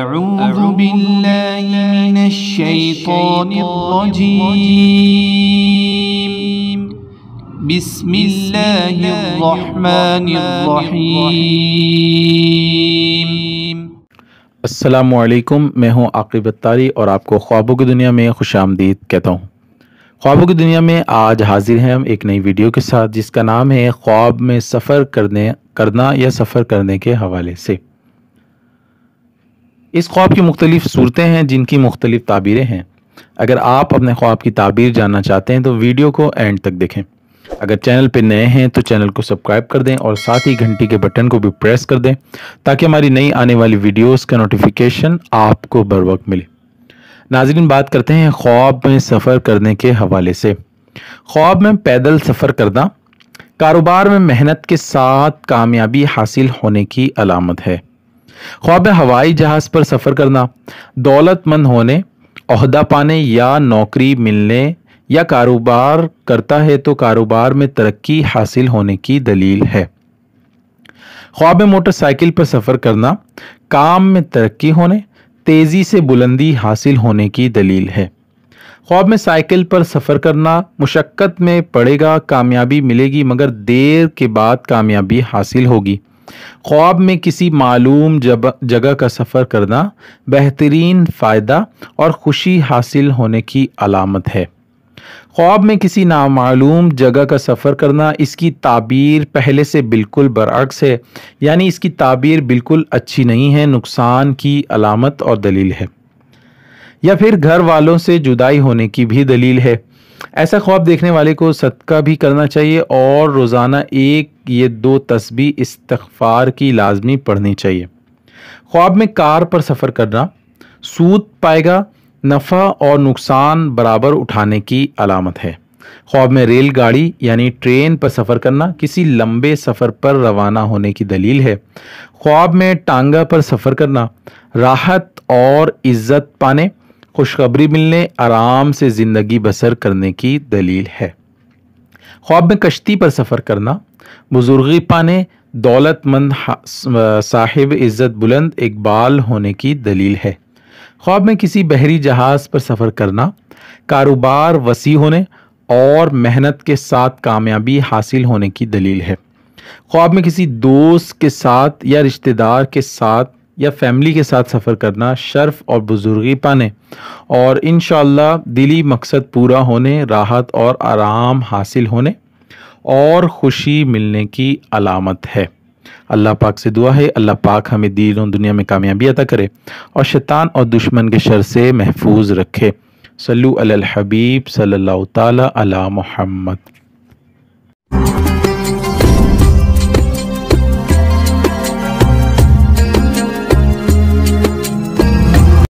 أعوذ بالله من الشيطان الرجيم بسم الله الرحمن الرحيم असलकुम मैं हूं आकिब तारी और आपको ख्वाबों की दुनिया में खुश आमदीद कहता हूं ख्वाबों की दुनिया में आज हाजिर हैं हम एक नई वीडियो के साथ जिसका नाम है ख्वाब में सफ़र करने करना या सफ़र करने के हवाले से इस ख्वाब की मुख्तलिफ़ सूरतें हैं जिनकी मुख्तलिफ़ ताबीरें हैं अगर आप अपने ख्वाब की ताबीर जानना चाहते हैं तो वीडियो को एंड तक देखें अगर चैनल पर नए हैं तो चैनल को सब्सक्राइब कर दें और साथ ही घंटी के बटन को भी प्रेस कर दें ताकि हमारी नई आने वाली वीडियोस का नोटिफिकेशन आपको बर वक्त मिले नाजरीन बात करते हैं ख्वाब में सफ़र करने के हवाले से ख्वाब में पैदल सफ़र करना कारोबार में मेहनत के साथ कामयाबी हासिल होने की अलामत है ख्वाब हवाई जहाज़ पर सफ़र करना दौलतमंद होने अहदा पाने या नौकरी मिलने या कारोबार करता है तो कारोबार में तरक्की हासिल होने की दलील है ख्वाब मोटरसाइकिल पर सफ़र करना काम में तरक्की होने तेज़ी से बुलंदी हासिल होने की दलील है ख्वाब में साइकिल पर सफ़र करना मुशक्क़त में पड़ेगा कामयाबी मिलेगी मगर देर के बाद कामयाबी हासिल होगी ख्वाब में किसी मालूम जगह का सफ़र करना बेहतरीन फ़ायदा और खुशी हासिल होने की अलामत है ख्वाब में किसी नामालूम जगह का सफ़र करना इसकी ताबीर पहले से बिल्कुल बरअक्स है यानी इसकी ताबीर बिल्कुल अच्छी नहीं है नुकसान की अलामत और दलील है या फिर घर वालों से जुदाई होने की भी दलील है ऐसा ख्वाब देखने वाले को सदका भी करना चाहिए और रोज़ाना एक ये दो तस्बी इस्तफार की लाजमी पढ़नी चाहिए ख्वाब में कार पर सफ़र करना सूद पाएगा नफ़ा और नुकसान बराबर उठाने की अलामत है ख्वाब में रेलगाड़ी यानी ट्रेन पर सफ़र करना किसी लंबे सफ़र पर रवाना होने की दलील है ख्वाब में टांगा पर सफ़र करना राहत और इज़्ज़त पाने खुशखबरी मिलने आराम से ज़िंदगी बसर करने की दलील है ख्वाब में कश्ती पर सफ़र करना बुजुर्गी पाने दौलतमंद साहिब इज़्ज़त बुलंद इकबाल होने की दलील है ख्वाब में किसी बहरी जहाज़ पर सफ़र करना कारोबार वसी होने और मेहनत के साथ कामयाबी हासिल होने की दलील है ख्वाब में किसी दोस्त के साथ या रिश्तेदार के साथ या फैमिली के साथ सफ़र करना शर्फ और बुजुर्गी पाने और इन दिली मकसद पूरा होने राहत और आराम हासिल होने और खुशी मिलने की अलामत है अल्लाह पाक से दुआ है अल्लाह पाक हमें दिल और दुनिया में कामयाबी अदा करे और शैतान और दुश्मन के शर से महफूज रखे सल्लु अल हबीब तहम्मद Oh, oh, oh.